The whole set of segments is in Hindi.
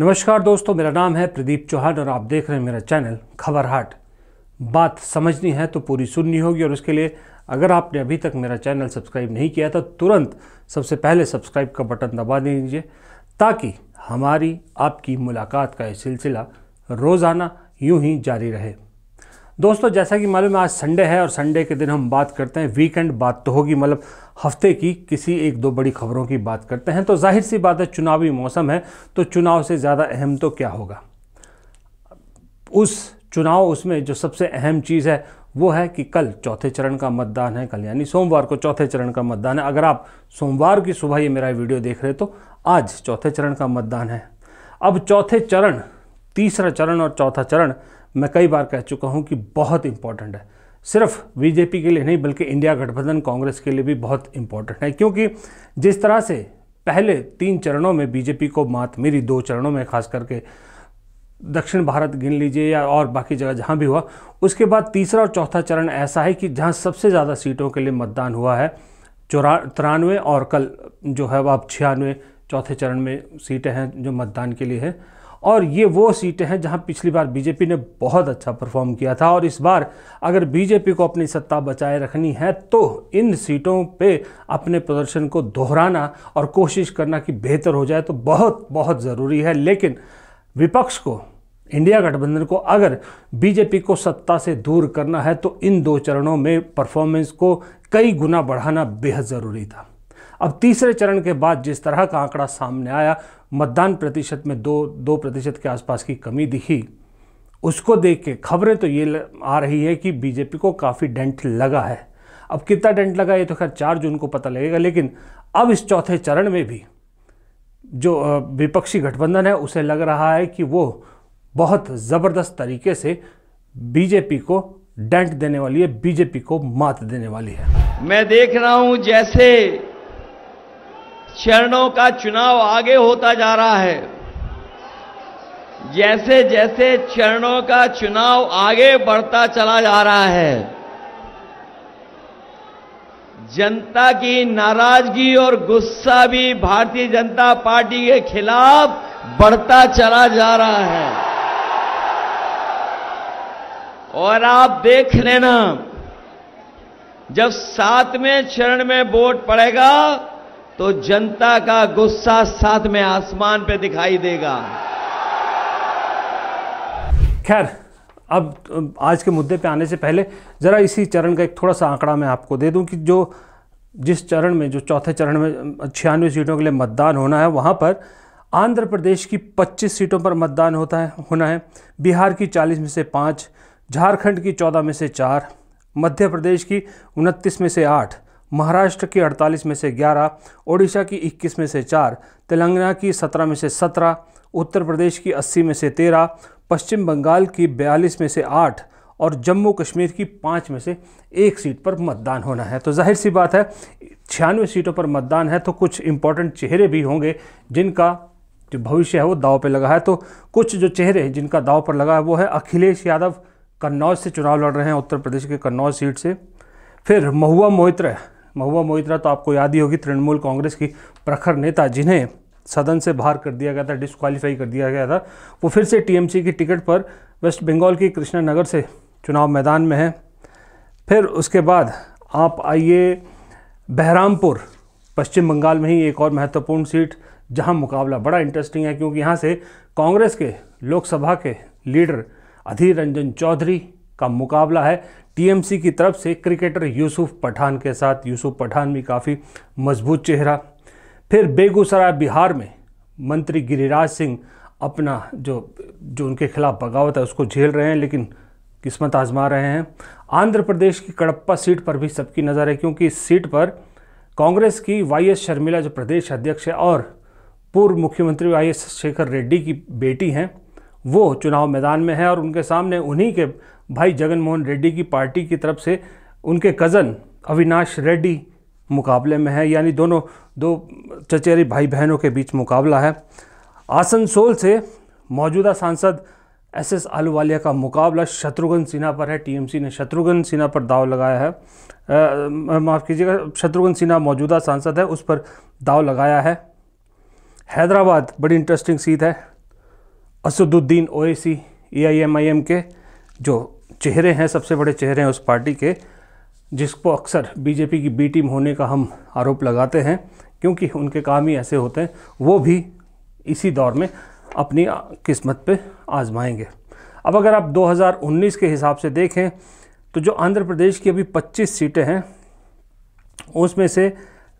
नमस्कार दोस्तों मेरा नाम है प्रदीप चौहान और आप देख रहे हैं मेरा चैनल खबरहाट बात समझनी है तो पूरी सुननी होगी और उसके लिए अगर आपने अभी तक मेरा चैनल सब्सक्राइब नहीं किया तो तुरंत सबसे पहले सब्सक्राइब का बटन दबा दीजिए ताकि हमारी आपकी मुलाकात का यह सिलसिला रोज़ाना यूं ही जारी रहे दोस्तों जैसा कि मालूम है आज संडे है और संडे के दिन हम बात करते हैं वीकेंड बात तो होगी मतलब हफ्ते की किसी एक दो बड़ी खबरों की बात करते हैं तो जाहिर सी बात है चुनावी मौसम है तो चुनाव से ज़्यादा अहम तो क्या होगा उस चुनाव उसमें जो सबसे अहम चीज़ है वो है कि कल चौथे चरण का मतदान है कल यानी सोमवार को चौथे चरण का मतदान है अगर आप सोमवार की सुबह ये मेरा वीडियो देख रहे तो आज चौथे चरण का मतदान है अब चौथे चरण तीसरा चरण और चौथा चरण मैं कई बार कह चुका हूँ कि बहुत इंपॉर्टेंट है सिर्फ बीजेपी के लिए नहीं बल्कि इंडिया गठबंधन कांग्रेस के लिए भी बहुत इंपॉर्टेंट है क्योंकि जिस तरह से पहले तीन चरणों में बीजेपी को मात मिली दो चरणों में खास करके दक्षिण भारत गिन लीजिए या और बाकी जगह जहाँ भी हुआ उसके बाद तीसरा और चौथा चरण ऐसा है कि जहाँ सबसे ज़्यादा सीटों के लिए मतदान हुआ है चौरा तिरानवे और कल जो है वह अब छियानवे चौथे चरण में सीटें हैं जो मतदान के लिए है और ये वो सीटें हैं जहां पिछली बार बीजेपी ने बहुत अच्छा परफॉर्म किया था और इस बार अगर बीजेपी को अपनी सत्ता बचाए रखनी है तो इन सीटों पे अपने प्रदर्शन को दोहराना और कोशिश करना कि बेहतर हो जाए तो बहुत बहुत ज़रूरी है लेकिन विपक्ष को इंडिया गठबंधन को अगर बीजेपी को सत्ता से दूर करना है तो इन दो चरणों में परफॉर्मेंस को कई गुना बढ़ाना बेहद ज़रूरी था अब तीसरे चरण के बाद जिस तरह का आंकड़ा सामने आया मतदान प्रतिशत में दो दो प्रतिशत के आसपास की कमी दिखी उसको देख के खबरें तो ये आ रही है कि बीजेपी को काफ़ी डेंट लगा है अब कितना डेंट लगा ये तो खैर चार जून को पता लगेगा लेकिन अब इस चौथे चरण में भी जो विपक्षी गठबंधन है उसे लग रहा है कि वो बहुत ज़बरदस्त तरीके से बीजेपी को डेंट देने वाली है बीजेपी को मात देने वाली है मैं देख रहा हूँ जैसे चरणों का चुनाव आगे होता जा रहा है जैसे जैसे चरणों का चुनाव आगे बढ़ता चला जा रहा है जनता की नाराजगी और गुस्सा भी भारतीय जनता पार्टी के खिलाफ बढ़ता चला जा रहा है और आप देख लेना जब सातवें चरण में वोट पड़ेगा तो जनता का गुस्सा साथ में आसमान पे दिखाई देगा खैर अब आज के मुद्दे पे आने से पहले ज़रा इसी चरण का एक थोड़ा सा आंकड़ा मैं आपको दे दूं कि जो जिस चरण में जो चौथे चरण में छियानवे सीटों के लिए मतदान होना है वहाँ पर आंध्र प्रदेश की 25 सीटों पर मतदान होता है होना है बिहार की 40 में से पाँच झारखंड की 14 में से चार मध्य प्रदेश की उनतीस में से आठ महाराष्ट्र की 48 में से 11, ओडिशा की 21 में से 4, तेलंगाना की 17 में से 17, उत्तर प्रदेश की 80 में से 13, पश्चिम बंगाल की 42 में से 8 और जम्मू कश्मीर की पाँच में से एक सीट पर मतदान होना है तो जाहिर सी बात है छियानवे सीटों पर मतदान है तो कुछ इंपॉर्टेंट चेहरे भी होंगे जिनका जो भविष्य है वो दाव पर लगा है तो कुछ जो चेहरे हैं जिनका दाव पर लगा है वो है अखिलेश यादव कन्नौज से चुनाव लड़ रहे हैं उत्तर प्रदेश के कन्नौज सीट से फिर महुआ मोहित्रा महुआ मोहित्रा तो आपको याद ही होगी तृणमूल कांग्रेस की प्रखर नेता जिन्हें सदन से बाहर कर दिया गया था डिस्कालीफाई कर दिया गया था वो फिर से टीएमसी की टिकट पर वेस्ट बंगाल की कृष्णानगर से चुनाव मैदान में है फिर उसके बाद आप आइए बहरामपुर पश्चिम बंगाल में ही एक और महत्वपूर्ण सीट जहां मुकाबला बड़ा इंटरेस्टिंग है क्योंकि यहां से कांग्रेस के लोकसभा के लीडर अधीर रंजन चौधरी का मुकाबला है टीएमसी की तरफ से क्रिकेटर यूसुफ पठान के साथ यूसुफ पठान भी काफ़ी मजबूत चेहरा फिर बेगूसराय बिहार में मंत्री गिरिराज सिंह अपना जो जो उनके खिलाफ बगावत है उसको झेल रहे हैं लेकिन किस्मत आजमा रहे हैं आंध्र प्रदेश की कड़प्पा सीट पर भी सबकी नज़र है क्योंकि इस सीट पर कांग्रेस की वाई एस शर्मिला जो प्रदेश अध्यक्ष है और पूर्व मुख्यमंत्री वाई एस शेखर रेड्डी की बेटी हैं वो चुनाव मैदान में है और उनके सामने उन्हीं के भाई जगनमोहन रेड्डी की पार्टी की तरफ से उनके कज़न अविनाश रेड्डी मुकाबले में है यानी दोनों दो चचेरे भाई बहनों के बीच मुकाबला है आसनसोल से मौजूदा सांसद एस एस आलूवालिया का मुकाबला शत्रुघ्न सिन्हा पर है टीएमसी ने शत्रुघ्न सिन्हा पर दाव लगाया है माफ़ कीजिएगा शत्रुघ्न सिन्हा मौजूदा सांसद है उस पर दाव लगाया है हैदराबाद बड़ी इंटरेस्टिंग सीट है असदुद्दीन ओएसी एआईएमआईएम के जो चेहरे हैं सबसे बड़े चेहरे हैं उस पार्टी के जिसको अक्सर बीजेपी की बी टीम होने का हम आरोप लगाते हैं क्योंकि उनके काम ही ऐसे होते हैं वो भी इसी दौर में अपनी किस्मत पे आजमाएंगे अब अगर आप 2019 के हिसाब से देखें तो जो आंध्र प्रदेश की अभी 25 सीटें हैं उसमें से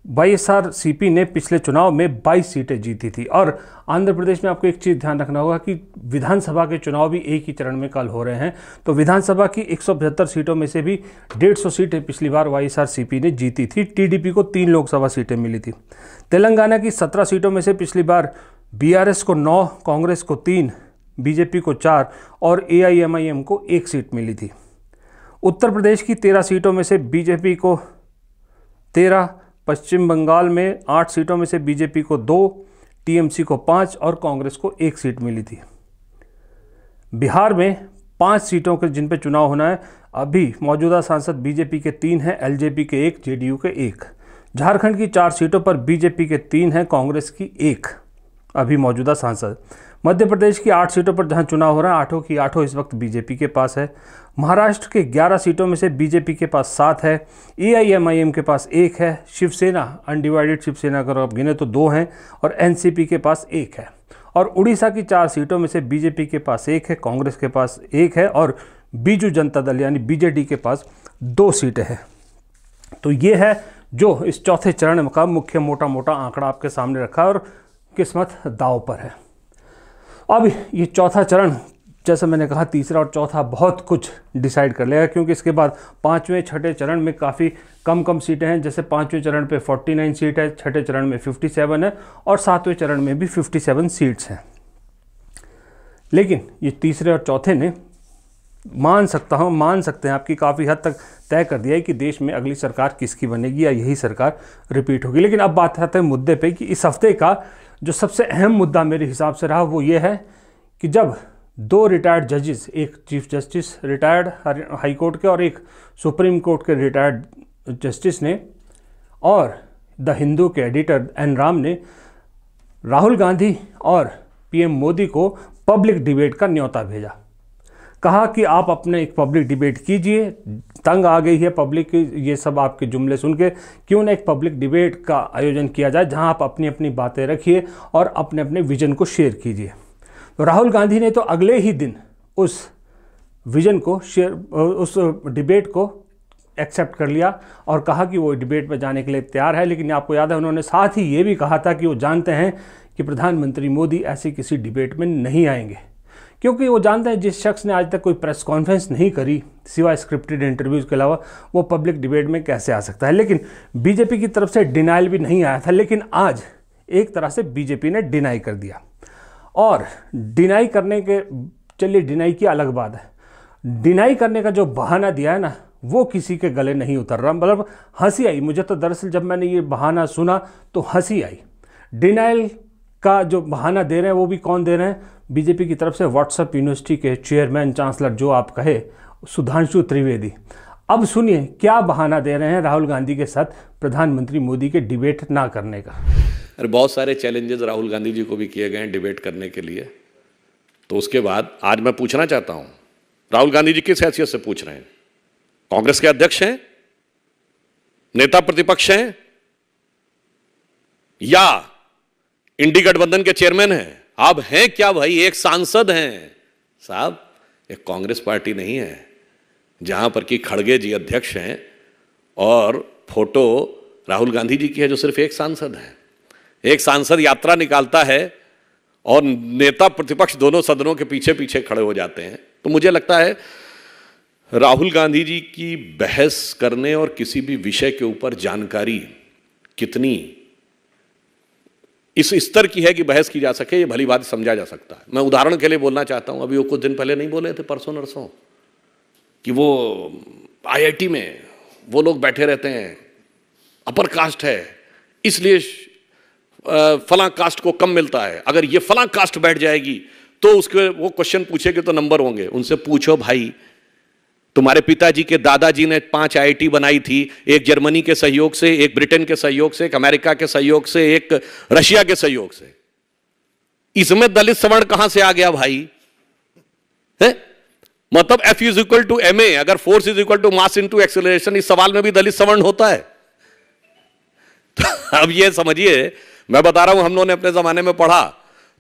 पी ने पिछले चुनाव में 22 सीटें जीती थी और आंध्र प्रदेश में आपको एक चीज़ ध्यान रखना होगा कि विधानसभा के चुनाव भी एक ही चरण में कल हो रहे हैं तो विधानसभा की एक सीटों में से भी 150 सीटें पिछली बार पी ने जीती थी टीडीपी को तीन लोकसभा सीटें मिली थी तेलंगाना की सत्रह सीटों में से पिछली बार बी को नौ कांग्रेस को तीन बीजेपी को चार और ए को एक सीट मिली थी उत्तर प्रदेश की तेरह सीटों में से बीजेपी को तेरह पश्चिम बंगाल में आठ सीटों में से बीजेपी को दो टीएमसी को पाँच और कांग्रेस को एक सीट मिली थी बिहार में पाँच सीटों के जिन पर चुनाव होना है अभी मौजूदा सांसद बीजेपी के तीन हैं एलजेपी के एक जेडीयू के एक झारखंड की चार सीटों पर बीजेपी के तीन हैं कांग्रेस की एक अभी मौजूदा सांसद मध्य प्रदेश की आठ सीटों पर जहां चुनाव हो रहा है आठों की आठों इस वक्त बीजेपी के पास है महाराष्ट्र के ग्यारह सीटों में से बीजेपी के पास सात है एआईएमआईएम के पास एक है शिवसेना अनडिवाइडेड शिवसेना अगर आप गिने तो दो हैं और एनसीपी के पास एक है और उड़ीसा की चार सीटों में से बीजेपी के पास एक है कांग्रेस के पास एक है और बीजू जनता दल यानी बीजेडी के पास दो सीटें हैं तो ये है जो इस चौथे चरण का मुख्य मोटा मोटा आंकड़ा आपके सामने रखा और किस्मत दाव पर है अब ये चौथा चरण जैसा मैंने कहा तीसरा और चौथा बहुत कुछ डिसाइड कर लेगा क्योंकि इसके बाद पाँचवें छठे चरण में काफ़ी कम कम सीटें हैं जैसे पाँचवें चरण पे 49 सीट है छठे चरण में 57 है और सातवें चरण में भी 57 सीट्स हैं लेकिन ये तीसरे और चौथे ने मान सकता हूँ मान सकते हैं आपकी काफ़ी हद तक तय कर दिया है कि देश में अगली सरकार किसकी बनेगी या यही सरकार रिपीट होगी लेकिन अब बात आते हैं मुद्दे पर कि इस हफ्ते का जो सबसे अहम मुद्दा मेरे हिसाब से रहा वो ये है कि जब दो रिटायर्ड जजेस एक chief justice retired high court के और एक सुप्रीम कोर्ट के रिटायर्ड जस्टिस ने और द हिंदू के एडिटर एन राम ने राहुल गांधी और पीएम मोदी को पब्लिक डिबेट का न्योता भेजा कहा कि आप अपने एक पब्लिक डिबेट कीजिए तंग आ गई है पब्लिक की ये सब आपके जुमले सुन के क्यों ना एक पब्लिक डिबेट का आयोजन किया जाए जहां आप अपनी अपनी बातें रखिए और अपने अपने विजन को शेयर कीजिए तो राहुल गांधी ने तो अगले ही दिन उस विजन को शेयर उस डिबेट को एक्सेप्ट कर लिया और कहा कि वो डिबेट में जाने के लिए तैयार है लेकिन आपको याद है उन्होंने साथ ही ये भी कहा था कि वो जानते हैं कि प्रधानमंत्री मोदी ऐसी किसी डिबेट में नहीं आएंगे क्योंकि वो जानते हैं जिस शख्स ने आज तक कोई प्रेस कॉन्फ्रेंस नहीं करी सिवाय स्क्रिप्टेड इंटरव्यूज़ के अलावा वो पब्लिक डिबेट में कैसे आ सकता है लेकिन बीजेपी की तरफ से डिनाइल भी नहीं आया था लेकिन आज एक तरह से बीजेपी ने डिनाई कर दिया और डिनाई करने के चलिए डिनाई की अलग बात है डिनाई करने का जो बहाना दिया है ना वो किसी के गले नहीं उतर रहा मतलब हंसी आई मुझे तो दरअसल जब मैंने ये बहाना सुना तो हंसी आई डिनाइल का जो बहाना दे रहे हैं वो भी कौन दे रहे हैं बीजेपी की तरफ से व्हाट्सएप यूनिवर्सिटी के चेयरमैन चांसलर जो आप कहे सुधांशु त्रिवेदी अब सुनिए क्या बहाना दे रहे हैं राहुल गांधी के साथ प्रधानमंत्री मोदी के डिबेट ना करने का अरे बहुत सारे चैलेंजेस राहुल गांधी जी को भी किए गए हैं डिबेट करने के लिए तो उसके बाद आज मैं पूछना चाहता हूं राहुल गांधी जी किस हैसियत से पूछ रहे हैं कांग्रेस के अध्यक्ष हैं नेता प्रतिपक्ष हैं या इंडी गठबंधन के चेयरमैन हैं आप हैं क्या भाई एक सांसद हैं साहब एक कांग्रेस पार्टी नहीं है जहां पर कि खड़गे जी अध्यक्ष हैं और फोटो राहुल गांधी जी की है जो सिर्फ एक सांसद है एक सांसद यात्रा निकालता है और नेता प्रतिपक्ष दोनों सदनों के पीछे पीछे खड़े हो जाते हैं तो मुझे लगता है राहुल गांधी जी की बहस करने और किसी भी विषय के ऊपर जानकारी कितनी इस स्तर की है कि बहस की जा सके ये भली बात समझा जा सकता है मैं उदाहरण के लिए बोलना चाहता हूँ अभी वो कुछ दिन पहले नहीं बोले थे परसों नरसों कि वो आईआईटी में वो लोग बैठे रहते हैं अपर कास्ट है इसलिए फला कास्ट को कम मिलता है अगर ये फला कास्ट बैठ जाएगी तो उसके वो क्वेश्चन पूछेगे तो नंबर होंगे उनसे पूछो भाई तुम्हारे पिताजी के दादाजी ने पांच आईटी बनाई थी एक जर्मनी के सहयोग से एक ब्रिटेन के सहयोग से एक अमेरिका के सहयोग से एक रशिया के सहयोग से इसमें दलित सवर्ण कहां से आ गया भाई है मतलब F is equal to M A अगर force is equal to mass into इस सवाल में भी दलित सवर्ण होता है तो अब ये समझिए मैं बता रहा हूं हम लोगों ने अपने जमाने में पढ़ा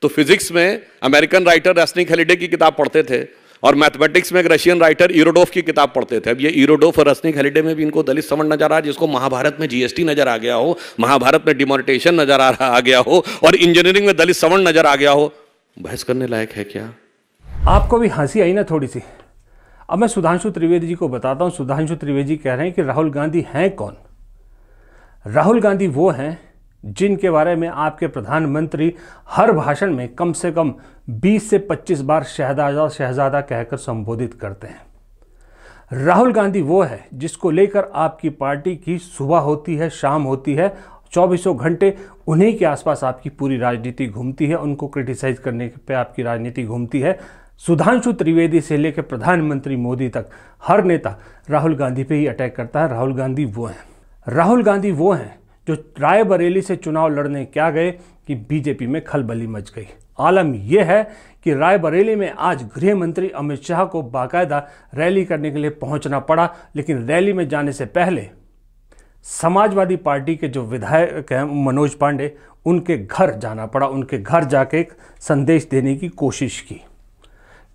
तो फिजिक्स में अमेरिकन राइटर रसनिक हेलिडे की किताब पढ़ते थे और मैथमेटिक्स में एक रशियन राइटर यूरोडोफ की किताब पढ़ते थे अब ये यूरोडोफ और रसनिक हेलीडे में भी इनको दलित समझ नजर आ रहा है जिसको महाभारत में जीएसटी नजर आ गया हो महाभारत में डिमोनिटेशन नजर आ रहा आ गया हो और इंजीनियरिंग में दलित समण नजर आ गया हो बहस करने लायक है क्या आपको भी हंसी आई ना थोड़ी सी अब मैं सुधांशु त्रिवेदी जी को बताता हूँ सुधांशु त्रिवेदी कह रहे हैं कि राहुल गांधी हैं कौन राहुल गांधी वो हैं जिनके बारे में आपके प्रधानमंत्री हर भाषण में कम से कम 20 से 25 बार शहजादा शहजादा कहकर संबोधित करते हैं राहुल गांधी वो है जिसको लेकर आपकी पार्टी की सुबह होती है शाम होती है चौबीसों घंटे उन्हीं के आसपास आपकी पूरी राजनीति घूमती है उनको क्रिटिसाइज करने पे आपकी राजनीति घूमती है सुधांशु त्रिवेदी से लेकर प्रधानमंत्री मोदी तक हर नेता राहुल गांधी पे ही अटैक करता है राहुल गांधी वो हैं राहुल गांधी वो हैं जो रायबरेली से चुनाव लड़ने क्या गए कि बीजेपी में खलबली मच गई आलम यह है कि रायबरेली में आज गृह मंत्री अमित शाह को बाकायदा रैली करने के लिए पहुंचना पड़ा लेकिन रैली में जाने से पहले समाजवादी पार्टी के जो विधायक हैं मनोज पांडे उनके घर जाना पड़ा उनके घर जाके एक संदेश देने की कोशिश की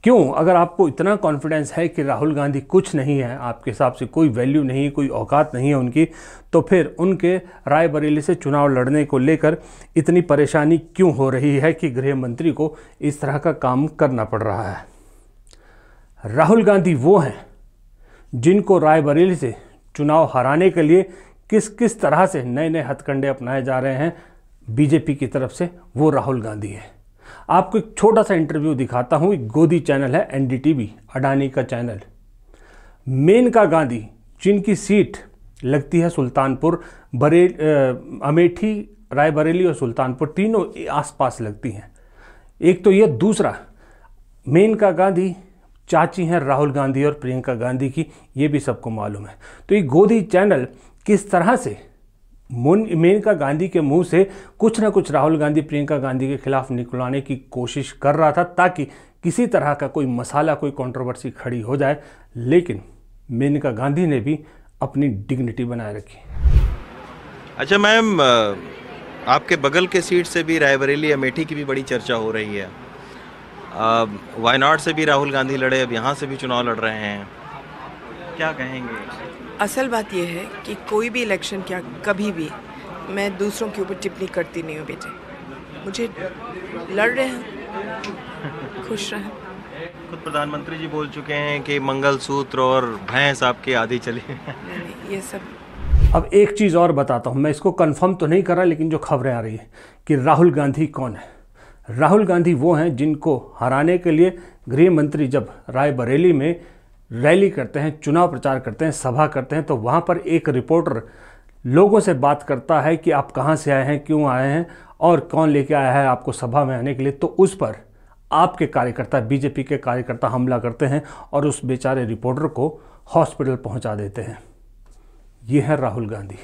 क्यों अगर आपको इतना कॉन्फिडेंस है कि राहुल गांधी कुछ नहीं है आपके हिसाब से कोई वैल्यू नहीं कोई औकात नहीं है उनकी तो फिर उनके रायबरेली से चुनाव लड़ने को लेकर इतनी परेशानी क्यों हो रही है कि गृह मंत्री को इस तरह का काम करना पड़ रहा है राहुल गांधी वो हैं जिनको रायबरेली से चुनाव हराने के लिए किस किस तरह से नए नए हथकंडे अपनाए जा रहे हैं बीजेपी की तरफ से वो राहुल गांधी है आपको एक छोटा सा इंटरव्यू दिखाता हूँ एक गोदी चैनल है एनडीटीवी अडानी का चैनल मेनका गांधी जिनकी सीट लगती है सुल्तानपुर बरे अमेठी रायबरेली और सुल्तानपुर तीनों आसपास लगती हैं एक तो यह दूसरा मेनका गांधी चाची हैं राहुल गांधी और प्रियंका गांधी की ये भी सबको मालूम है तो ये गोदी चैनल किस तरह से मुन मेनका गांधी के मुंह से कुछ ना कुछ राहुल गांधी प्रियंका गांधी के खिलाफ निकलाने की कोशिश कर रहा था ताकि किसी तरह का कोई मसाला कोई कंट्रोवर्सी खड़ी हो जाए लेकिन मेनका गांधी ने भी अपनी डिग्निटी बनाए रखी अच्छा मैम आपके बगल के सीट से भी रायबरेली अमेठी की भी बड़ी चर्चा हो रही है वायनाड से भी राहुल गांधी लड़े अब यहाँ से भी चुनाव लड़ रहे हैं क्या कहेंगे असल बात यह है कि कोई भी इलेक्शन क्या कभी भी मैं दूसरों के ऊपर टिप्पणी करती नहीं हूँ बेटे मुझे लड़ रहे हैं खुश रहे हैं। खुद प्रधानमंत्री जी बोल चुके हैं कि मंगलसूत्र और भैंस आपके आधी चली ये सब अब एक चीज़ और बताता हूँ मैं इसको कंफर्म तो नहीं कर रहा लेकिन जो खबरें आ रही है कि राहुल गांधी कौन है राहुल गांधी वो हैं जिनको हराने के लिए गृह मंत्री जब रायबरेली में रैली करते हैं चुनाव प्रचार करते हैं सभा करते हैं तो वहाँ पर एक रिपोर्टर लोगों से बात करता है कि आप कहाँ से आए हैं क्यों आए हैं और कौन लेके आया है आपको सभा में आने के लिए तो उस पर आपके कार्यकर्ता बीजेपी के कार्यकर्ता हमला करते हैं और उस बेचारे रिपोर्टर को हॉस्पिटल पहुंचा देते हैं ये है राहुल गांधी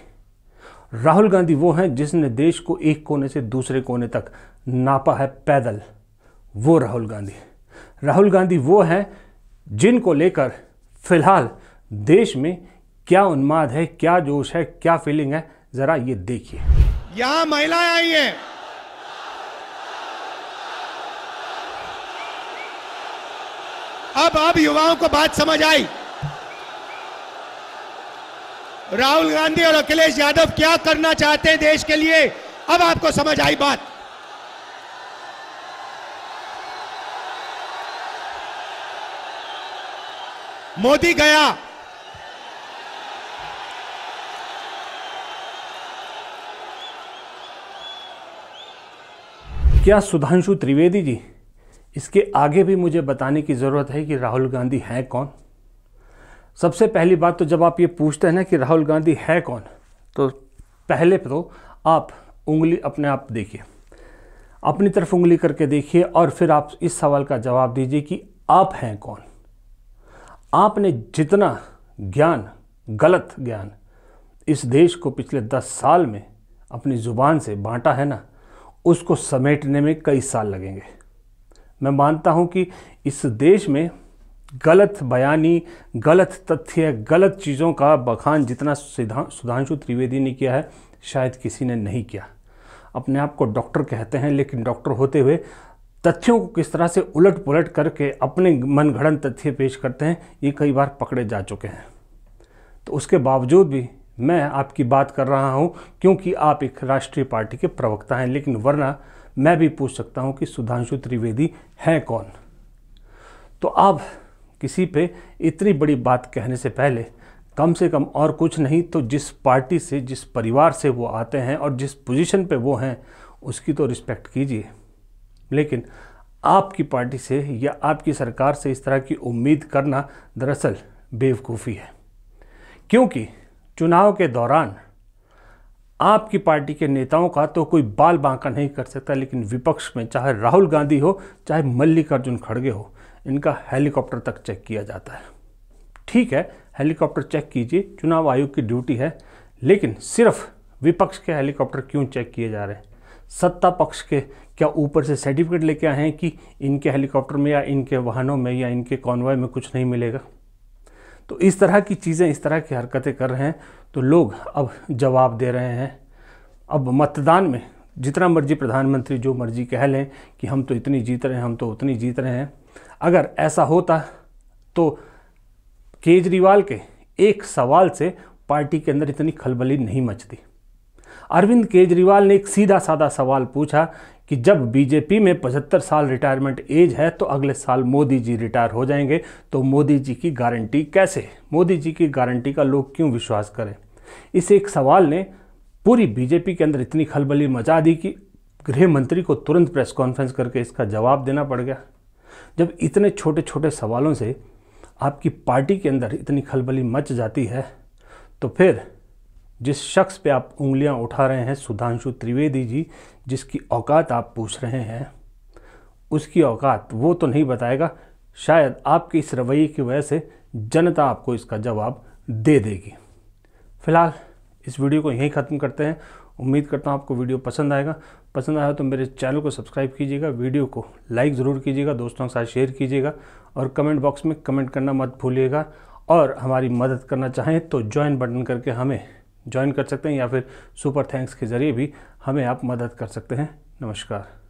राहुल गांधी वो हैं जिसने देश को एक कोने से दूसरे कोने तक नापा है पैदल वो राहुल गांधी राहुल गांधी वो हैं जिनको लेकर फिलहाल देश में क्या उन्माद है क्या जोश है क्या फीलिंग है जरा ये देखिए यहां महिलाएं आई हैं अब आप युवाओं को बात समझ आई राहुल गांधी और अखिलेश यादव क्या करना चाहते हैं देश के लिए अब आपको समझ आई बात मोदी गया क्या सुधांशु त्रिवेदी जी इसके आगे भी मुझे बताने की ज़रूरत है कि राहुल गांधी है कौन सबसे पहली बात तो जब आप ये पूछते हैं ना कि राहुल गांधी है कौन तो पहले तो आप उंगली अपने आप देखिए अपनी तरफ उंगली करके देखिए और फिर आप इस सवाल का जवाब दीजिए कि आप हैं कौन आपने जितना ज्ञान गलत ज्ञान इस देश को पिछले दस साल में अपनी ज़ुबान से बांटा है ना उसको समेटने में कई साल लगेंगे मैं मानता हूँ कि इस देश में गलत बयानी गलत तथ्य गलत चीज़ों का बखान जितना सुधांशु त्रिवेदी ने किया है शायद किसी ने नहीं किया अपने आप को डॉक्टर कहते हैं लेकिन डॉक्टर होते हुए तथ्यों को किस तरह से उलट पुलट करके अपने मनगढ़ंत तथ्य पेश करते हैं ये कई बार पकड़े जा चुके हैं तो उसके बावजूद भी मैं आपकी बात कर रहा हूँ क्योंकि आप एक राष्ट्रीय पार्टी के प्रवक्ता हैं लेकिन वरना मैं भी पूछ सकता हूँ कि सुधांशु त्रिवेदी हैं कौन तो आप किसी पे इतनी बड़ी बात कहने से पहले कम से कम और कुछ नहीं तो जिस पार्टी से जिस परिवार से वो आते हैं और जिस पोजीशन पे वो हैं उसकी तो रिस्पेक्ट कीजिए लेकिन आपकी पार्टी से या आपकी सरकार से इस तरह की उम्मीद करना दरअसल बेवकूफ़ी है क्योंकि चुनाव के दौरान आपकी पार्टी के नेताओं का तो कोई बाल बांका नहीं कर सकता लेकिन विपक्ष में चाहे राहुल गांधी हो चाहे मल्लिकार्जुन खड़गे हो इनका हेलीकॉप्टर तक चेक किया जाता है ठीक है हेलीकॉप्टर चेक कीजिए चुनाव आयोग की ड्यूटी है लेकिन सिर्फ विपक्ष के हेलीकॉप्टर क्यों चेक किए जा रहे हैं सत्ता पक्ष के क्या ऊपर से सर्टिफिकेट लेके आए हैं कि इनके हेलीकॉप्टर में या इनके वाहनों में या इनके कॉन्वॉय में कुछ नहीं मिलेगा तो इस तरह की चीज़ें इस तरह की हरकतें कर रहे हैं तो लोग अब जवाब दे रहे हैं अब मतदान में जितना मर्जी प्रधानमंत्री जो मर्जी कह लें कि हम तो इतनी जीत रहे हैं हम तो उतनी जीत रहे हैं अगर ऐसा होता तो केजरीवाल के एक सवाल से पार्टी के अंदर इतनी खलबली नहीं मचती अरविंद केजरीवाल ने एक सीधा साधा सवाल पूछा कि जब बीजेपी में 75 साल रिटायरमेंट एज है तो अगले साल मोदी जी रिटायर हो जाएंगे तो मोदी जी की गारंटी कैसे मोदी जी की गारंटी का लोग क्यों विश्वास करें इस एक सवाल ने पूरी बीजेपी के अंदर इतनी खलबली मचा दी कि गृह मंत्री को तुरंत प्रेस कॉन्फ्रेंस करके इसका जवाब देना पड़ गया जब इतने छोटे छोटे सवालों से आपकी पार्टी के अंदर इतनी खलबली मच जाती है तो फिर जिस शख्स पे आप उंगलियां उठा रहे हैं सुधांशु त्रिवेदी जी जिसकी औकात आप पूछ रहे हैं उसकी औकात वो तो नहीं बताएगा शायद आपके इस रवैये की वजह से जनता आपको इसका जवाब दे देगी फिलहाल इस वीडियो को यहीं ख़त्म करते हैं उम्मीद करता हूँ आपको वीडियो पसंद आएगा पसंद आया तो मेरे चैनल को सब्सक्राइब कीजिएगा वीडियो को लाइक ज़रूर कीजिएगा दोस्तों के साथ शेयर कीजिएगा और कमेंट बॉक्स में कमेंट करना मत भूलिएगा और हमारी मदद करना चाहें तो ज्वाइन बटन करके हमें ज्वाइन कर सकते हैं या फिर सुपर थैंक्स के ज़रिए भी हमें आप मदद कर सकते हैं नमस्कार